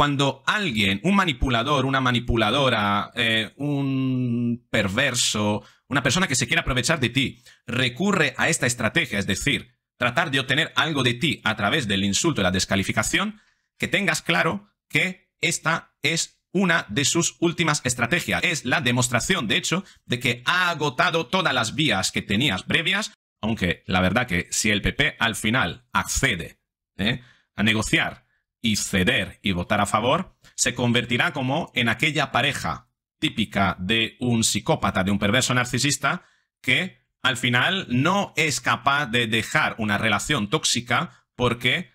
cuando alguien, un manipulador, una manipuladora, eh, un perverso, una persona que se quiere aprovechar de ti, recurre a esta estrategia, es decir, tratar de obtener algo de ti a través del insulto y la descalificación, que tengas claro que esta es una de sus últimas estrategias. Es la demostración, de hecho, de que ha agotado todas las vías que tenías previas, aunque la verdad que si el PP al final accede eh, a negociar y ceder y votar a favor, se convertirá como en aquella pareja típica de un psicópata, de un perverso narcisista, que al final no es capaz de dejar una relación tóxica porque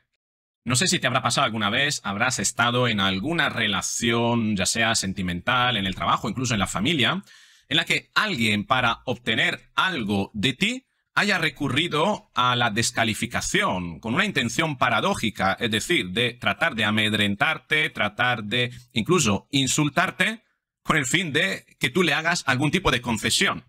no sé si te habrá pasado alguna vez, habrás estado en alguna relación, ya sea sentimental, en el trabajo, incluso en la familia, en la que alguien para obtener algo de ti haya recurrido a la descalificación con una intención paradójica, es decir, de tratar de amedrentarte, tratar de incluso insultarte con el fin de que tú le hagas algún tipo de confesión.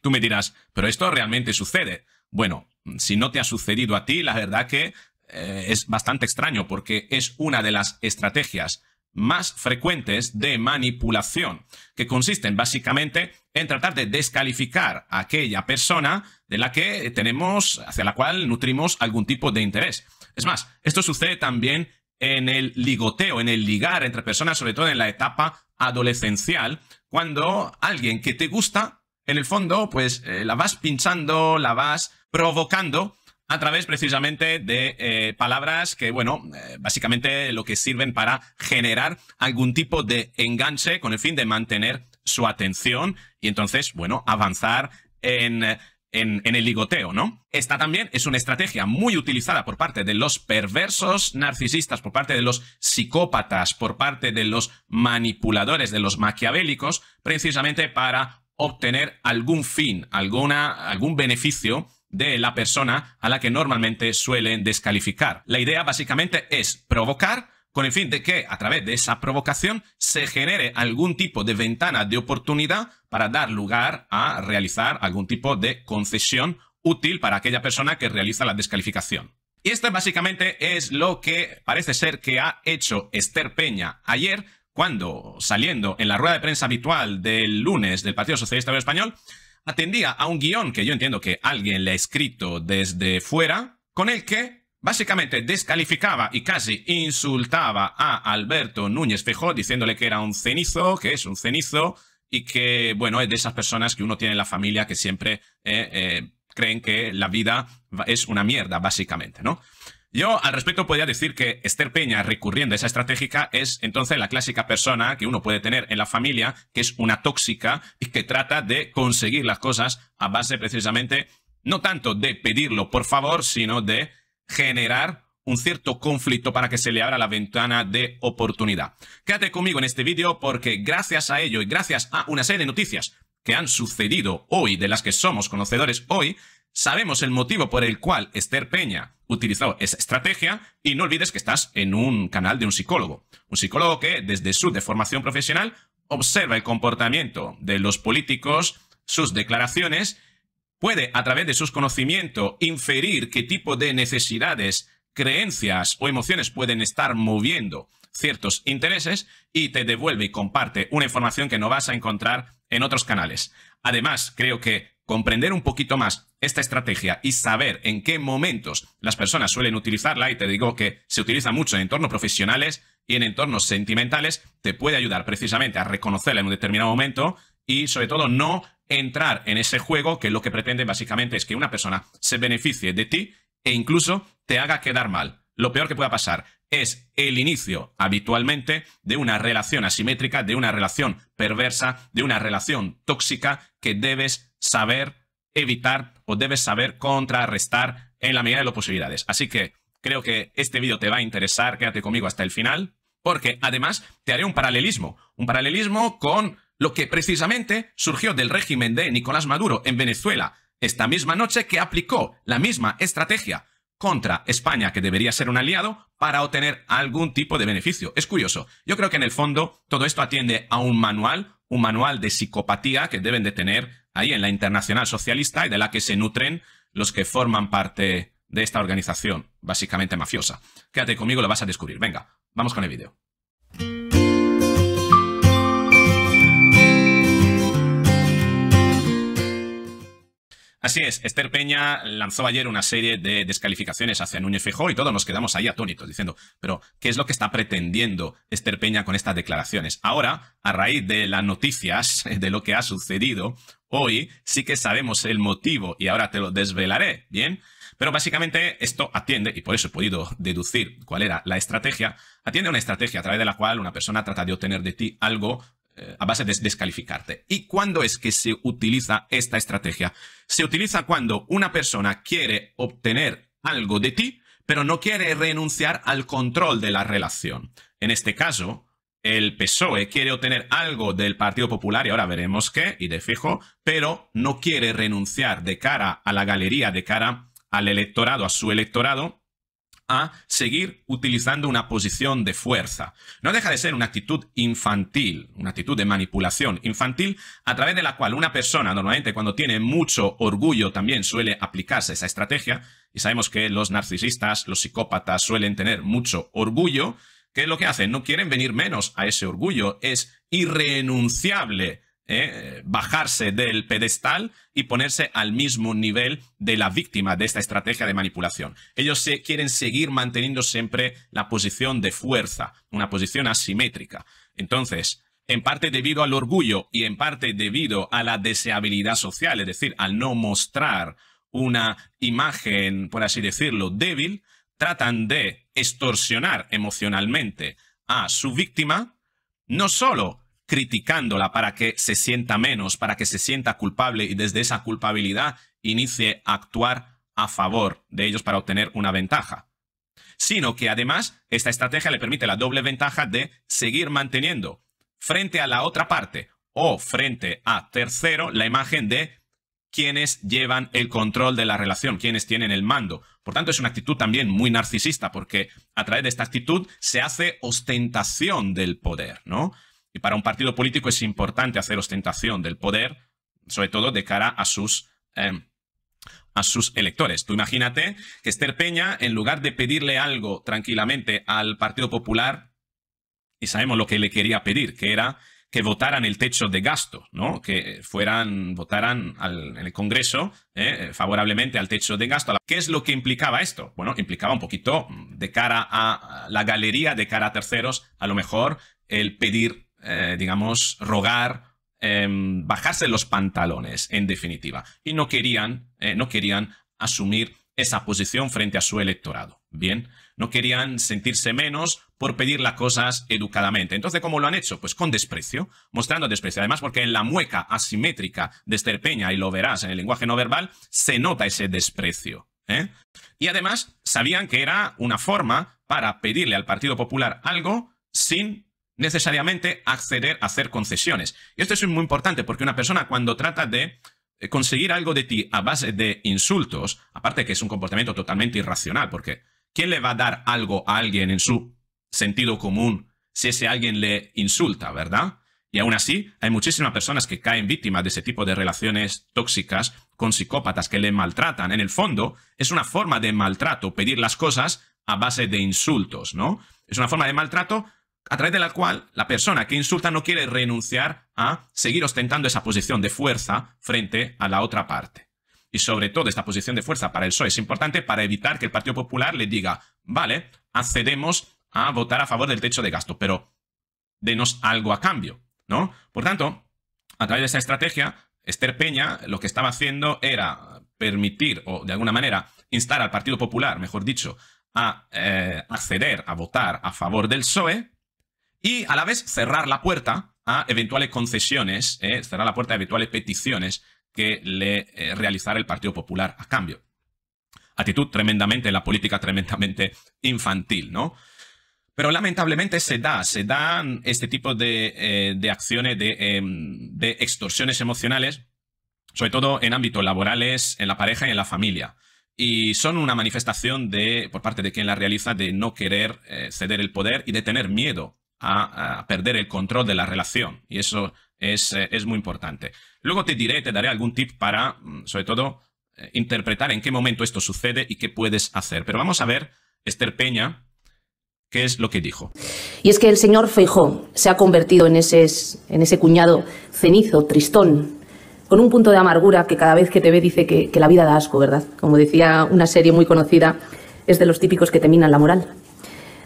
Tú me dirás, pero esto realmente sucede. Bueno, si no te ha sucedido a ti, la verdad que eh, es bastante extraño porque es una de las estrategias más frecuentes de manipulación, que consisten básicamente en tratar de descalificar a aquella persona de la que tenemos, hacia la cual nutrimos algún tipo de interés. Es más, esto sucede también en el ligoteo, en el ligar entre personas, sobre todo en la etapa adolescencial, cuando alguien que te gusta, en el fondo, pues eh, la vas pinchando, la vas provocando a través precisamente de eh, palabras que, bueno, eh, básicamente lo que sirven para generar algún tipo de enganche con el fin de mantener su atención y entonces, bueno, avanzar en, el ligoteo, ¿no? Esta también es una estrategia muy utilizada por parte de los perversos narcisistas, por parte de los psicópatas, por parte de los manipuladores, de los maquiavélicos, precisamente para obtener algún fin, alguna, algún beneficio de la persona a la que normalmente suelen descalificar. La idea básicamente es provocar con el fin de que a través de esa provocación se genere algún tipo de ventana de oportunidad para dar lugar a realizar algún tipo de concesión útil para aquella persona que realiza la descalificación. Y esto básicamente es lo que parece ser que ha hecho Esther Peña ayer cuando, saliendo en la rueda de prensa habitual del lunes del Partido Socialista Español, atendía a un guión que yo entiendo que alguien le ha escrito desde fuera, con el que básicamente descalificaba y casi insultaba a Alberto Núñez Feijóo diciéndole que era un cenizo, que es un cenizo, y que, bueno, es de esas personas que uno tiene en la familia que siempre eh, eh, creen que la vida es una mierda, básicamente, ¿no? Yo al respecto podría decir que Esther Peña recurriendo a esa estratégica es entonces la clásica persona que uno puede tener en la familia, que es una tóxica y que trata de conseguir las cosas a base precisamente no tanto de pedirlo por favor, sino de generar un cierto conflicto para que se le abra la ventana de oportunidad. Quédate conmigo en este vídeo porque gracias a ello y gracias a una serie de noticias que han sucedido hoy, de las que somos conocedores hoy, Sabemos el motivo por el cual Esther Peña utilizó esa estrategia y no olvides que estás en un canal de un psicólogo. Un psicólogo que desde su deformación profesional observa el comportamiento de los políticos, sus declaraciones, puede a través de sus conocimientos inferir qué tipo de necesidades, creencias o emociones pueden estar moviendo ciertos intereses y te devuelve y comparte una información que no vas a encontrar en otros canales. Además, creo que comprender un poquito más esta estrategia y saber en qué momentos las personas suelen utilizarla, y te digo que se utiliza mucho en entornos profesionales y en entornos sentimentales, te puede ayudar precisamente a reconocerla en un determinado momento y sobre todo no entrar en ese juego que lo que pretende básicamente es que una persona se beneficie de ti e incluso te haga quedar mal lo peor que pueda pasar es el inicio habitualmente de una relación asimétrica, de una relación perversa, de una relación tóxica que debes saber evitar o debes saber contrarrestar en la medida de las posibilidades. Así que creo que este vídeo te va a interesar, quédate conmigo hasta el final, porque además te haré un paralelismo, un paralelismo con lo que precisamente surgió del régimen de Nicolás Maduro en Venezuela esta misma noche que aplicó la misma estrategia contra España, que debería ser un aliado, para obtener algún tipo de beneficio. Es curioso. Yo creo que en el fondo todo esto atiende a un manual, un manual de psicopatía que deben de tener ahí en la Internacional Socialista y de la que se nutren los que forman parte de esta organización, básicamente mafiosa. Quédate conmigo, lo vas a descubrir. Venga, vamos con el vídeo. Así es, Esther Peña lanzó ayer una serie de descalificaciones hacia Núñez Feijóo y todos nos quedamos ahí atónitos diciendo, pero ¿qué es lo que está pretendiendo Esther Peña con estas declaraciones? Ahora, a raíz de las noticias eh, de lo que ha sucedido, hoy sí que sabemos el motivo y ahora te lo desvelaré, ¿bien? Pero básicamente esto atiende, y por eso he podido deducir cuál era la estrategia, atiende una estrategia a través de la cual una persona trata de obtener de ti algo eh, a base de descalificarte. ¿Y cuándo es que se utiliza esta estrategia? Se utiliza cuando una persona quiere obtener algo de ti, pero no quiere renunciar al control de la relación. En este caso, el PSOE quiere obtener algo del Partido Popular, y ahora veremos qué, y de fijo, pero no quiere renunciar de cara a la galería, de cara al electorado, a su electorado, a seguir utilizando una posición de fuerza. No deja de ser una actitud infantil, una actitud de manipulación infantil a través de la cual una persona normalmente cuando tiene mucho orgullo también suele aplicarse esa estrategia y sabemos que los narcisistas, los psicópatas suelen tener mucho orgullo, que es lo que hacen, no quieren venir menos a ese orgullo, es irrenunciable ¿eh? bajarse del pedestal y ponerse al mismo nivel de la víctima de esta estrategia de manipulación. Ellos quieren seguir manteniendo siempre la posición de fuerza, una posición asimétrica. Entonces, en parte debido al orgullo y en parte debido a la deseabilidad social, es decir, al no mostrar una imagen, por así decirlo, débil, tratan de extorsionar emocionalmente a su víctima, no solo criticándola para que se sienta menos, para que se sienta culpable y desde esa culpabilidad inicie a actuar a favor de ellos para obtener una ventaja. Sino que además esta estrategia le permite la doble ventaja de seguir manteniendo frente a la otra parte o frente a tercero la imagen de quienes llevan el control de la relación, quienes tienen el mando. Por tanto, es una actitud también muy narcisista, porque a través de esta actitud se hace ostentación del poder, ¿no? Y para un partido político es importante hacer ostentación del poder, sobre todo de cara a sus, em, a sus electores. Tú imagínate que Esther Peña, en lugar de pedirle algo tranquilamente al Partido Popular, y sabemos lo que le quería pedir, que era que votaran el techo de gasto, ¿no? Que fueran, votaran en el Congreso ¿eh? favorablemente al techo de gasto. ¿Qué es lo que implicaba esto? Bueno, implicaba un poquito de cara a la galería, de cara a terceros, a lo mejor el pedir eh, digamos, rogar, em, bajarse los pantalones, en definitiva. Y no querían, eh, no querían asumir esa posición frente a su electorado. Bien, no querían sentirse menos por pedir las cosas educadamente. Entonces, ¿cómo lo han hecho? Pues con desprecio, mostrando desprecio. Además, porque en la mueca asimétrica de Esterpeña, y lo verás en el lenguaje no verbal, se nota ese desprecio. ¿eh? Y además, sabían que era una forma para pedirle al Partido Popular algo sin necesariamente acceder a hacer concesiones. Y esto es muy importante porque una persona cuando trata de eh, conseguir algo de ti a base de insultos, aparte que es un comportamiento totalmente irracional, porque ¿quién le va a dar algo a alguien en su sentido común si ese alguien le insulta, verdad? Y aún así, hay muchísimas personas que caen víctimas de ese tipo de relaciones tóxicas con psicópatas que le maltratan. En el fondo, es una forma de maltrato pedir las cosas a base de insultos, ¿no? Es una forma de maltrato a través de la cual la persona que insulta no quiere renunciar a seguir ostentando esa posición de fuerza frente a la otra parte. Y sobre todo esta posición de fuerza para el PSOE es importante para evitar que el Partido Popular le diga, vale, accedemos a votar a favor del techo de gasto, pero denos algo a cambio, ¿no? Por tanto, a través de esa estrategia, Esther Peña lo que estaba haciendo era permitir o de alguna manera instar al Partido Popular, mejor dicho, a eh, acceder a votar a favor del PSOE, y a la vez cerrar la puerta a eventuales concesiones, eh, cerrar la puerta a eventuales peticiones que le eh, realizará el Partido Popular a cambio. Actitud tremendamente, la política tremendamente infantil, ¿no? Pero lamentablemente se da, se dan este tipo de, eh, de acciones de, em, de extorsiones emocionales, sobre todo en ámbitos laborales, en la pareja y en la familia y son una manifestación de, por parte de quien la realiza, de no querer ceder el poder y de tener miedo a, perder el control de la relación. Y eso eh, es, muy importante. Luego te diré, te daré algún tip para, mm, sobre todo, eh, interpretar en qué momento esto sucede y qué puedes hacer. Pero vamos a ver, Esther Peña, qué es lo que dijo. Y es que el señor Feijó se ha convertido en ese, en ese cuñado cenizo, tristón, con un punto de amargura que cada vez que te ve dice que, la vida da asco, ¿verdad? Como decía una serie muy conocida, es de los típicos que te minan la moral.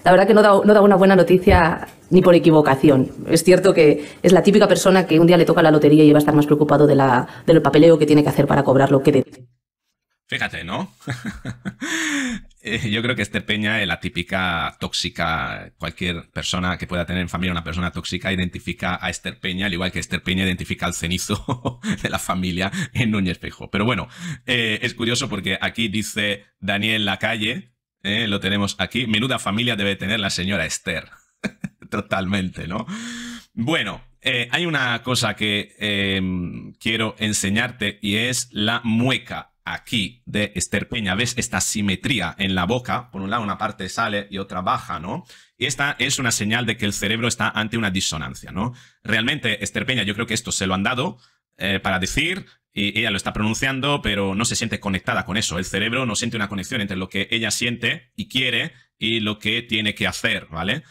La verdad que no da, no da una buena noticia ni por equivocación. Es cierto que es la típica persona que un día le toca la lotería y va a estar más preocupado de la, del papeleo que tiene que hacer para cobrar lo que debe. Fíjate, ¿no? Eh, yo creo que Esther Peña es eh, la típica tóxica, cualquier persona que pueda tener en familia una persona tóxica identifica a Esther Peña, al igual que Esther Peña identifica al cenizo de la familia en Núñez espejo. Pero bueno, eh, es curioso porque aquí dice Daniel Lacalle, lo tenemos aquí, menuda familia debe tener la señora Esther. Totalmente, ¿no? Bueno, eh, hay una cosa que em, quiero enseñarte y es la mueca aquí de Esther Peña. ¿Ves esta simetría en la boca? Por un lado una parte sale y otra baja, ¿no? Y esta es una señal de que el cerebro está ante una disonancia, ¿no? Realmente Esther Peña, yo creo que esto se lo han dado eh, para decir y ella lo está pronunciando, pero no se siente conectada con eso. El cerebro no siente una conexión entre lo que ella siente y quiere y lo que tiene que hacer, ¿vale?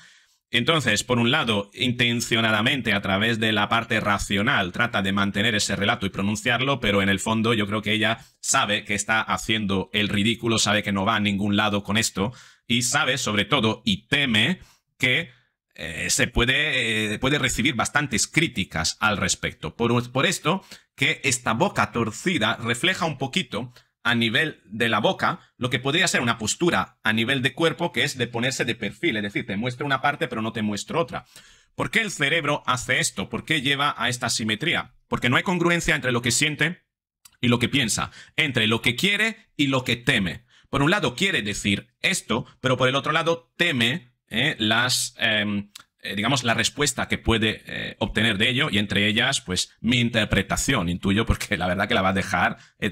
Entonces, por un lado, intencionadamente a través de la parte racional trata de mantener ese relato y pronunciarlo, pero en el fondo yo creo que ella sabe que está haciendo el ridículo, sabe que no va a ningún lado con esto y sabe sobre todo y teme que eh, se puede, eh, puede, recibir bastantes críticas al respecto. Por, por esto que esta boca torcida refleja un poquito a nivel de la boca, lo que podría ser una postura a nivel de cuerpo que es de ponerse de perfil, es decir, te muestro una parte pero no te muestro otra. ¿Por qué el cerebro hace esto? ¿Por qué lleva a esta simetría? Porque no hay congruencia entre lo que siente y lo que piensa, entre lo que quiere y lo que teme. Por un lado quiere decir esto, pero por el otro lado teme eh, las, em, eh, digamos, la respuesta que puede eh, obtener de ello y entre ellas, pues, mi interpretación, intuyo, porque la verdad que la va a dejar, es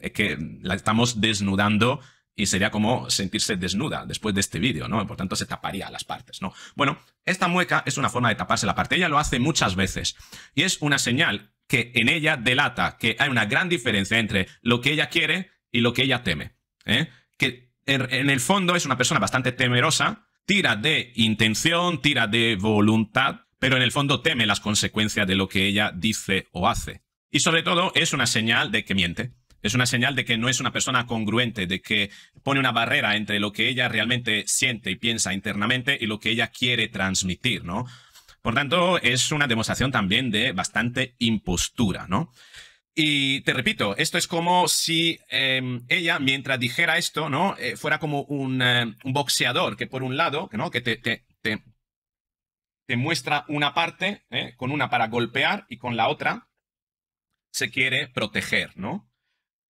eh, que la estamos desnudando y sería como sentirse desnuda después de este vídeo, ¿no? Por tanto, se taparía las partes, ¿no? Bueno, esta mueca es una forma de taparse la parte. Ella lo hace muchas veces y es una señal que en ella delata que hay una gran diferencia entre lo que ella quiere y lo que ella teme. ¿eh? Que en el fondo es una persona bastante temerosa tira de intención, tira de voluntad, pero en el fondo teme las consecuencias de lo que ella dice o hace. Y sobre todo es una señal de que miente. Es una señal de que no es una persona congruente, de que pone una barrera entre lo que ella realmente siente y piensa internamente y lo que ella quiere transmitir, ¿no? Por tanto, es una demostración también de bastante impostura, ¿no? Y te repito, esto es como si em, ella, mientras dijera esto, ¿no? Eh, fuera como eh, un, boxeador que por un lado, ¿no? Que te, te muestra una parte, ¿eh? con una para golpear y con la otra se quiere proteger, ¿no?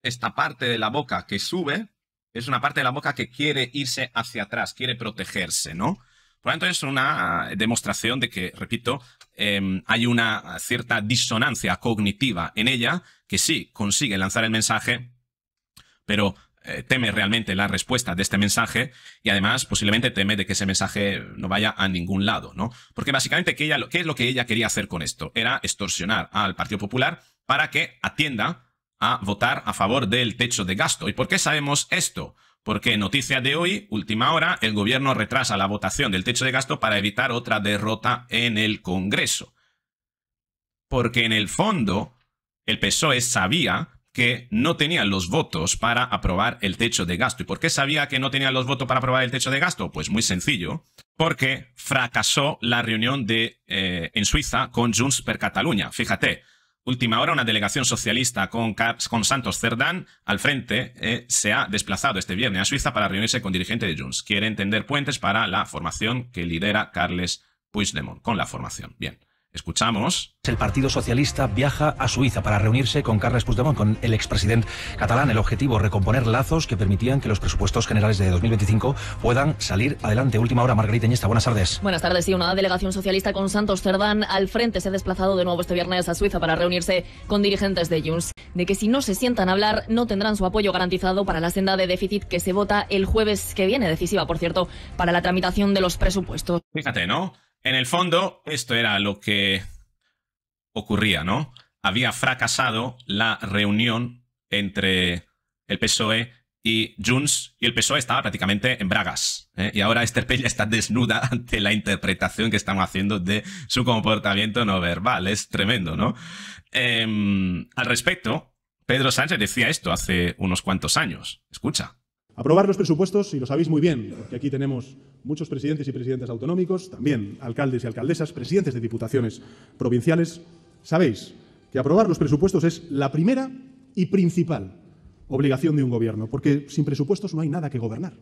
Esta parte de la boca que sube es una parte de la boca que quiere irse hacia atrás, quiere protegerse, ¿no? Por lo tanto, es una demostración de que, repito, em, hay una cierta disonancia cognitiva en ella que sí consigue lanzar el mensaje, pero eh, teme realmente la respuesta de este mensaje y además posiblemente teme de que ese mensaje no vaya a ningún lado, ¿no? Porque básicamente, ¿qué es lo que ella quería hacer con esto? Era extorsionar al Partido Popular para que atienda a votar a favor del techo de gasto. ¿Y por qué sabemos esto? Porque noticia de hoy, última hora, el gobierno retrasa la votación del techo de gasto para evitar otra derrota en el Congreso. Porque en el fondo, el PSOE sabía que no tenía los votos para aprobar el techo de gasto. ¿Y por qué sabía que no tenía los votos para aprobar el techo de gasto? Pues muy sencillo, porque fracasó la reunión de, eh, en Suiza con Junts per Cataluña. Fíjate, Última hora, una delegación socialista con, con Santos Cerdán al frente eh, se ha desplazado este viernes a Suiza para reunirse con dirigente de Junts. Quiere entender puentes para la formación que lidera Carles Puigdemont, con la formación. Bien. Escuchamos. El Partido Socialista viaja a Suiza para reunirse con Carles Puigdemont, con el expresidente catalán. El objetivo, recomponer lazos que permitían que los presupuestos generales de 2025 puedan salir adelante. Última hora, Margarita Iñesta, buenas tardes. Buenas tardes. sí, una delegación socialista con Santos Cerdán al frente se ha desplazado de nuevo este viernes a Suiza para reunirse con dirigentes de Junts. De que si no se sientan a hablar, no tendrán su apoyo garantizado para la senda de déficit que se vota el jueves que viene, decisiva, por cierto, para la tramitación de los presupuestos. Fíjate, ¿no? En el fondo, esto era lo que ocurría, ¿no? Había fracasado la reunión entre el PSOE y Junts, y el PSOE estaba prácticamente en bragas. ¿eh? Y ahora Esther Pella está desnuda ante la interpretación que estamos haciendo de su comportamiento no verbal. Es tremendo, ¿no? Em, al respecto, Pedro Sánchez decía esto hace unos cuantos años. Escucha. Aprobar los presupuestos, y lo sabéis muy bien, porque aquí tenemos muchos presidentes y presidentes autonómicos, también alcaldes y alcaldesas, presidentes de diputaciones provinciales, sabéis que aprobar los presupuestos es la primera y principal obligación de un gobierno, porque sin presupuestos no hay nada que gobernar.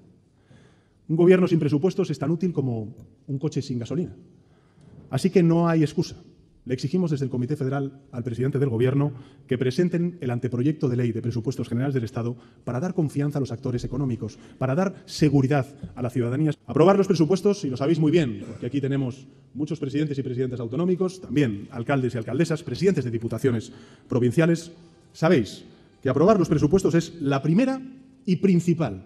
Un gobierno sin presupuestos es tan útil como un coche sin gasolina. Así que no hay excusa. Le exigimos desde el Comité Federal al presidente del Gobierno que presenten el anteproyecto de ley de presupuestos generales del Estado para dar confianza a los actores económicos, para dar seguridad a la ciudadanía. Aprobar los presupuestos, y lo sabéis muy bien, porque aquí tenemos muchos presidentes y presidentas autonómicos, también alcaldes y alcaldesas, presidentes de diputaciones provinciales. Sabéis que aprobar los presupuestos es la primera y principal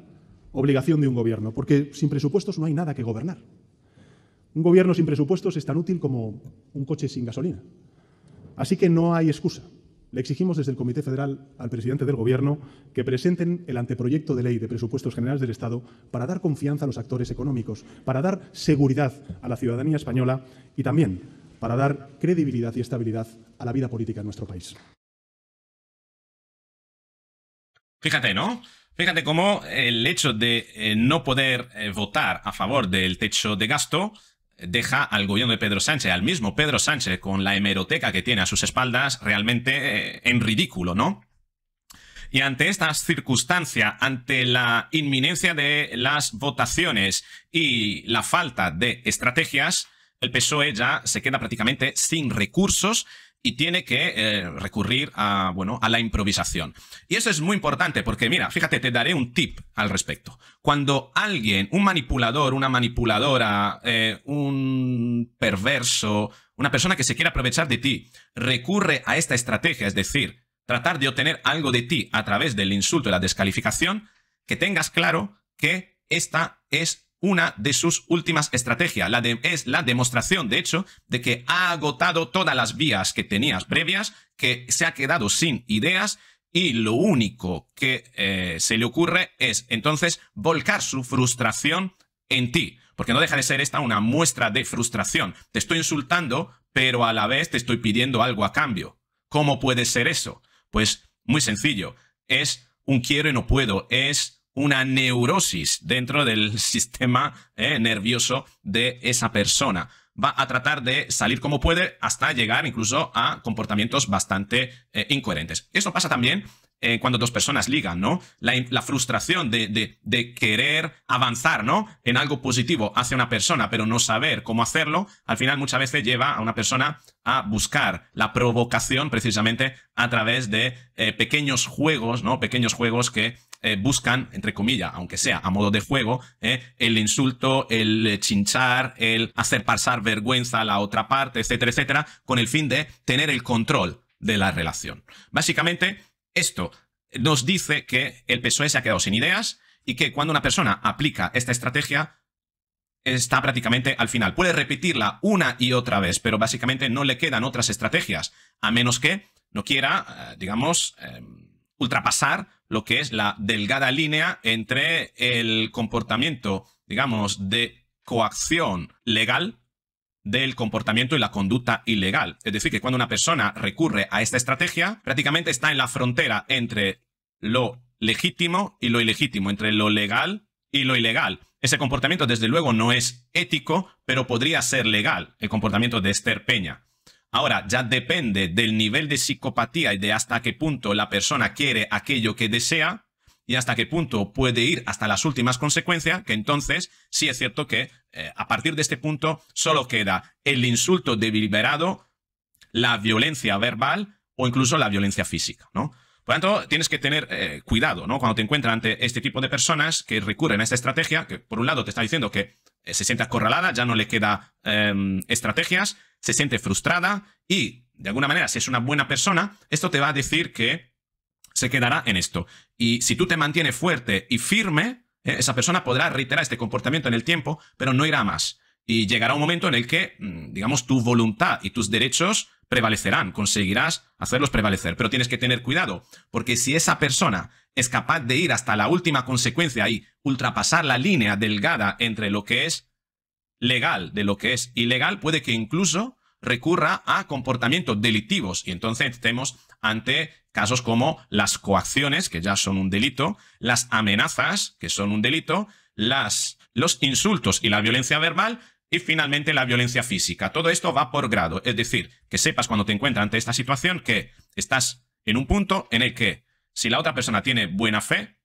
obligación de un gobierno, porque sin presupuestos no hay nada que gobernar. Un gobierno sin presupuestos es tan útil como un coche sin gasolina. Así que no hay excusa. Le exigimos desde el Comité Federal al presidente del Gobierno que presenten el anteproyecto de ley de presupuestos generales del Estado para dar confianza a los actores económicos, para dar seguridad a la ciudadanía española y también para dar credibilidad y estabilidad a la vida política en nuestro país. Fíjate, ¿no? Fíjate cómo el hecho de eh, no poder eh, votar a favor del techo de gasto deja al gobierno de Pedro Sánchez, al mismo Pedro Sánchez, con la hemeroteca que tiene a sus espaldas, realmente eh, en ridículo, ¿no? Y ante esta circunstancia, ante la inminencia de las votaciones y la falta de estrategias, el PSOE ya se queda prácticamente sin recursos y tiene que eh, recurrir a, bueno, a la improvisación. Y eso es muy importante porque, mira, fíjate, te daré un tip al respecto. Cuando alguien, un manipulador, una manipuladora, eh, un perverso, una persona que se quiera aprovechar de ti, recurre a esta estrategia, es decir, tratar de obtener algo de ti a través del insulto y la descalificación, que tengas claro que esta es una de sus últimas estrategias. es la demostración, de hecho, de que ha agotado todas las vías que tenías previas, que se ha quedado sin ideas y lo único que eh, se le ocurre es entonces volcar su frustración en ti. Porque no deja de ser esta una muestra de frustración. Te estoy insultando, pero a la vez te estoy pidiendo algo a cambio. ¿Cómo puede ser eso? Pues muy sencillo. Es un quiero y no puedo. Es una neurosis dentro del sistema eh, nervioso de esa persona. Va a tratar de salir como puede hasta llegar incluso a comportamientos bastante eh, incoherentes. Eso pasa también eh, cuando dos personas ligan, ¿no? La, frustración de, querer avanzar, ¿no? En algo positivo hacia una persona, pero no saber cómo hacerlo, al final muchas veces lleva a una persona a buscar la provocación precisamente a través de eh, pequeños juegos, ¿no? Pequeños juegos que eh, buscan, entre comillas, aunque sea a modo de juego, el insulto, el chinchar, el hacer pasar vergüenza a la otra parte, etcétera, etcétera, con el fin de tener el control de la relación. Básicamente, esto nos dice que el PSOE se ha quedado sin ideas y que cuando una persona aplica esta estrategia está prácticamente al final. Puede repetirla una y otra vez, pero básicamente no le quedan otras estrategias, a menos que no quiera, eh, digamos, em, ultrapasar lo que es la delgada línea entre el comportamiento, digamos, de coacción legal del comportamiento y la conducta ilegal. Es decir, que cuando una persona recurre a esta estrategia, prácticamente está en la frontera entre lo legítimo y lo ilegítimo, entre lo legal y lo ilegal. Ese comportamiento, desde luego, no es ético, pero podría ser legal, el comportamiento de Esther Peña. Ahora, ya depende del nivel de psicopatía y de hasta qué punto la persona quiere aquello que desea, y hasta qué punto puede ir hasta las últimas consecuencias, que entonces sí es cierto que eh, a partir de este punto solo queda el insulto deliberado, la violencia verbal o incluso la violencia física, ¿no? Por lo tanto, tienes que tener eh, cuidado, ¿no? Cuando te encuentras ante este tipo de personas que recurren a esta estrategia, que por un lado te está diciendo que eh, se siente acorralada, ya no le queda em, estrategias, se siente frustrada y, de alguna manera, si es una buena persona, esto te va a decir que se quedará en esto. Y si tú te mantienes fuerte y firme, eh, esa persona podrá reiterar este comportamiento en el tiempo, pero no irá más. Y llegará un momento en el que, mm, digamos, tu voluntad y tus derechos prevalecerán, conseguirás hacerlos prevalecer, pero tienes que tener cuidado, porque si esa persona es capaz de ir hasta la última consecuencia y ultrapasar la línea delgada entre lo que es legal de lo que es ilegal, puede que incluso recurra a comportamientos delictivos y entonces tenemos ante casos como las coacciones, que ya son un delito, las amenazas, que son un delito, las, los insultos y la violencia verbal, y finalmente la violencia física. Todo esto va por grado, es decir, que sepas cuando te encuentras ante esta situación que estás en un punto en el que si la otra persona tiene buena fe,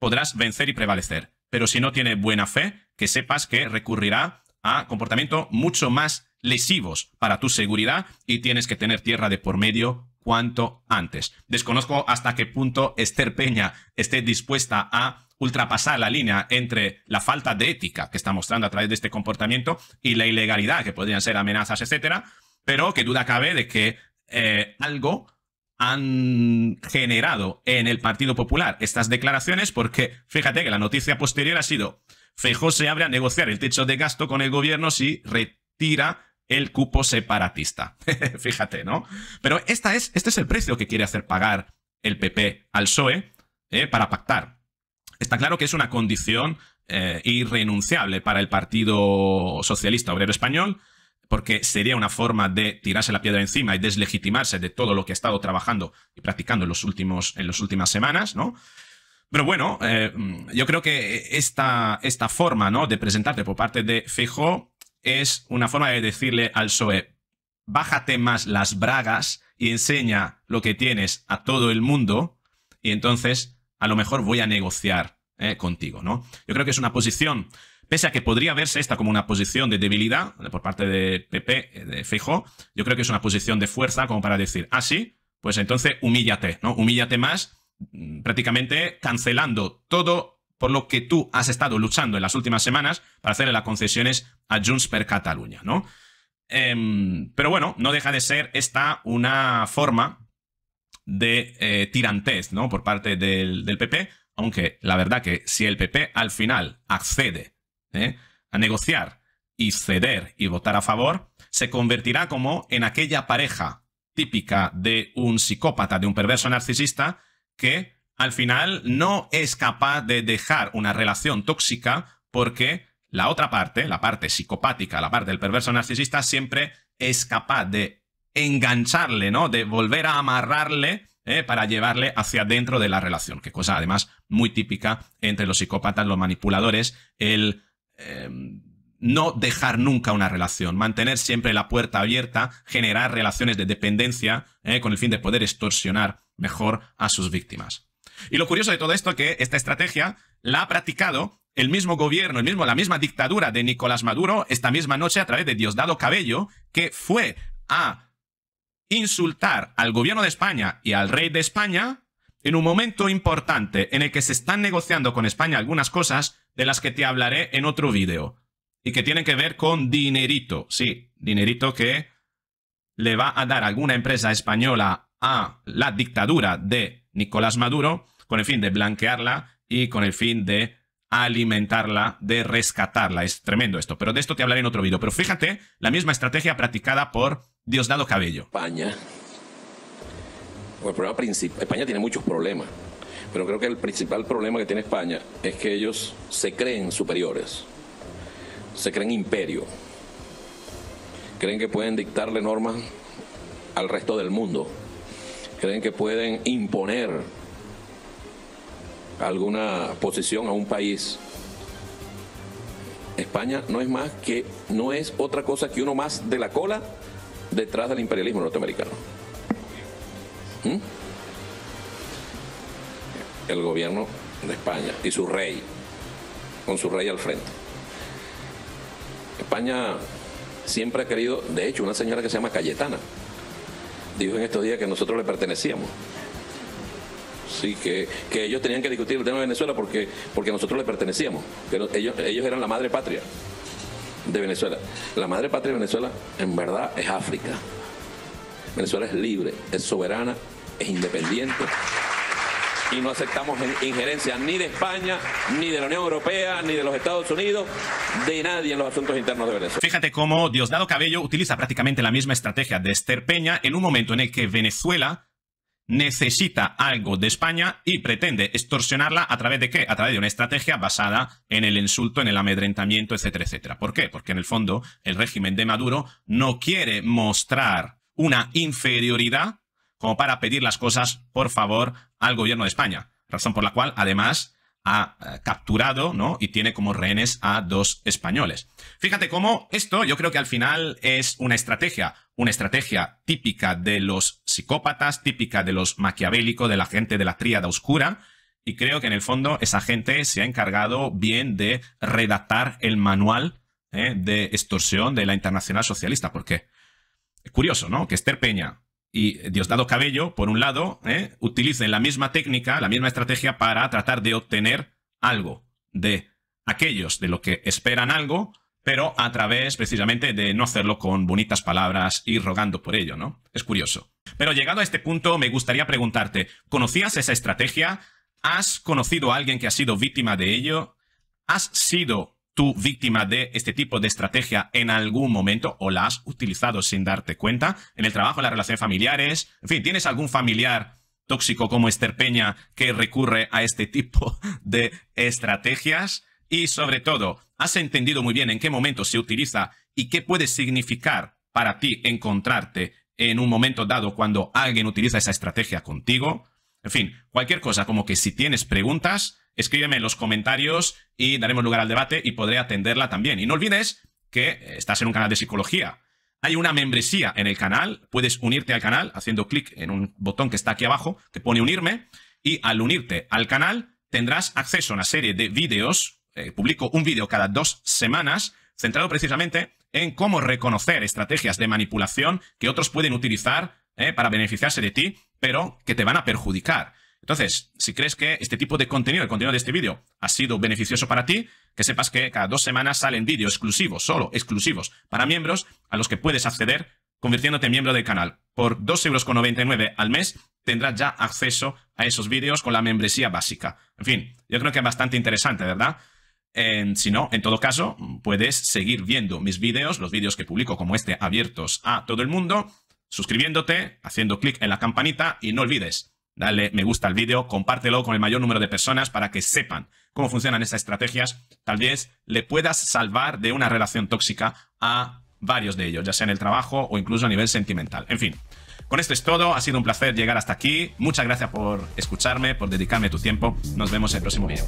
podrás vencer y prevalecer. Pero si no tiene buena fe, que sepas que recurrirá a comportamientos mucho más lesivos para tu seguridad y tienes que tener tierra de por medio cuanto antes. Desconozco hasta qué punto Esther Peña esté dispuesta a ultrapasar la línea entre la falta de ética que está mostrando a través de este comportamiento y la ilegalidad, que podrían ser amenazas, etcétera, pero que duda cabe de que eh, algo han generado en el Partido Popular estas declaraciones, porque fíjate que la noticia posterior ha sido Feijó se abre a negociar el techo de gasto con el gobierno si retira el cupo separatista. Fíjate, ¿no? Pero esta es, este es el precio que quiere hacer pagar el PP al PSOE ¿eh? para pactar. Está claro que es una condición eh, irrenunciable para el Partido Socialista Obrero Español, porque sería una forma de tirarse la piedra encima y deslegitimarse de todo lo que ha estado trabajando y practicando en, los últimos, en las últimas semanas, ¿no? Pero bueno, eh, yo creo que esta, esta forma ¿no? de presentarte por parte de Fijo es una forma de decirle al PSOE, bájate más las bragas y enseña lo que tienes a todo el mundo y entonces a lo mejor voy a negociar eh, contigo, ¿no? Yo creo que es una posición, pese a que podría verse esta como una posición de debilidad eh, por parte de PP, eh, de Fijo, yo creo que es una posición de fuerza como para decir, ah, sí, pues entonces humíllate, ¿no? Humíllate más, mm, prácticamente cancelando todo por lo que tú has estado luchando en las últimas semanas para hacerle las concesiones a Junts per Catalunya, ¿no? Em, pero bueno, no deja de ser esta una forma de eh, tirantez, ¿no? Por parte del, PP, aunque la verdad que si el PP al final accede ¿eh? a negociar y ceder y votar a favor, se convertirá como en aquella pareja típica de un psicópata, de un perverso narcisista, que al final no es capaz de dejar una relación tóxica porque la otra parte, la parte psicopática, la parte del perverso narcisista, siempre es capaz de engancharle, ¿no? De volver a amarrarle ¿eh? para llevarle hacia dentro de la relación, que cosa además muy típica entre los psicópatas, los manipuladores, el em, no dejar nunca una relación, mantener siempre la puerta abierta, generar relaciones de dependencia ¿eh? con el fin de poder extorsionar mejor a sus víctimas. Y lo curioso de todo esto es que esta estrategia la ha practicado el mismo gobierno, el mismo, la misma dictadura de Nicolás Maduro esta misma noche a través de Diosdado Cabello, que fue a insultar al gobierno de España y al rey de España en un momento importante en el que se están negociando con España algunas cosas de las que te hablaré en otro vídeo y que tienen que ver con dinerito, sí, dinerito que le va a dar alguna empresa española a la dictadura de Nicolás Maduro con el fin de blanquearla y con el fin de alimentarla, de rescatarla. Es tremendo esto, pero de esto te hablaré en otro vídeo. Pero fíjate la misma estrategia practicada por Diosdado Cabello. España. principal, España tiene muchos problemas, pero creo que el principal problema que tiene España es que ellos se creen superiores, se creen imperio, creen que pueden dictarle normas al resto del mundo, creen que pueden imponer alguna posición a un país. España no es más que, no es otra cosa que uno más de la cola detrás del imperialismo norteamericano. ¿Mm? El gobierno de España y su rey, con su rey al frente. España siempre ha querido, de hecho, una señora que se llama Cayetana, dijo en estos días que nosotros le pertenecíamos sí, que, ellos tenían que discutir el tema de Venezuela porque, porque nosotros le pertenecíamos, pero ellos, ellos eran la madre patria de Venezuela. La madre patria de Venezuela en verdad es África. Venezuela es libre, es soberana, es independiente y no aceptamos injerencia ni de España, ni de la Unión Europea, ni de los Estados Unidos, de nadie en los asuntos internos de Venezuela. Fíjate cómo Diosdado Cabello utiliza prácticamente la misma estrategia de Esther Peña en un momento en el que Venezuela necesita algo de España y pretende extorsionarla a través de qué? A través de una estrategia basada en el insulto, en el amedrentamiento, etcétera, etcétera. ¿Por qué? Porque en el fondo el régimen de Maduro no quiere mostrar una inferioridad como para pedir las cosas, por favor, al gobierno de España. Razón por la cual, además, ha eh, capturado, ¿no? Y tiene como rehenes a dos españoles. Fíjate cómo esto yo creo que al final es una estrategia, una estrategia típica de los psicópatas, típica de los maquiavélicos, de la gente de la tríada oscura, y creo que en el fondo esa gente se ha encargado bien de redactar el manual eh, de extorsión de la Internacional Socialista, porque es eh, curioso, ¿no? Que Esther Peña, y Diosdado Cabello, por un lado, ¿eh? utilicen la misma técnica, la misma estrategia para tratar de obtener algo de aquellos de lo que esperan algo, pero a través precisamente de no hacerlo con bonitas palabras y rogando por ello, ¿no? Es curioso. Pero llegado a este punto, me gustaría preguntarte, ¿conocías esa estrategia? ¿Has conocido a alguien que ha sido víctima de ello? ¿Has sido tú víctima de este tipo de estrategia en algún momento o la has utilizado sin darte cuenta en el trabajo, en las relaciones familiares. En fin, ¿tienes algún familiar tóxico como Esther Peña que recurre a este tipo de estrategias? Y sobre todo, ¿has entendido muy bien en qué momento se utiliza y qué puede significar para ti encontrarte en un momento dado cuando alguien utiliza esa estrategia contigo? En fin, cualquier cosa como que si tienes preguntas, escríbeme en los comentarios y daremos lugar al debate y podré atenderla también. Y no olvides que eh, estás en un canal de psicología. Hay una membresía en el canal, puedes unirte al canal haciendo clic en un botón que está aquí abajo que pone unirme y al unirte al canal tendrás acceso a una serie de vídeos, eh, publico un vídeo cada dos semanas centrado precisamente en cómo reconocer estrategias de manipulación que otros pueden utilizar eh, para beneficiarse de ti, pero que te van a perjudicar. Entonces, si crees que este tipo de contenido, el contenido de este vídeo, ha sido beneficioso para ti, que sepas que cada dos semanas salen vídeos exclusivos, solo exclusivos, para miembros a los que puedes acceder convirtiéndote en miembro del canal. Por 2,99€ al mes tendrás ya acceso a esos vídeos con la membresía básica. En fin, yo creo que es bastante interesante, ¿verdad? si no, en todo caso, puedes seguir viendo mis vídeos, los vídeos que publico como este abiertos a todo el mundo, suscribiéndote, haciendo clic en la campanita y no olvides Dale me gusta al vídeo, compártelo con el mayor número de personas para que sepan cómo funcionan esas estrategias. Tal vez le puedas salvar de una relación tóxica a varios de ellos, ya sea en el trabajo o incluso a nivel sentimental. En fin, con esto es todo. Ha sido un placer llegar hasta aquí. Muchas gracias por escucharme, por dedicarme tu tiempo. Nos vemos en el próximo vídeo.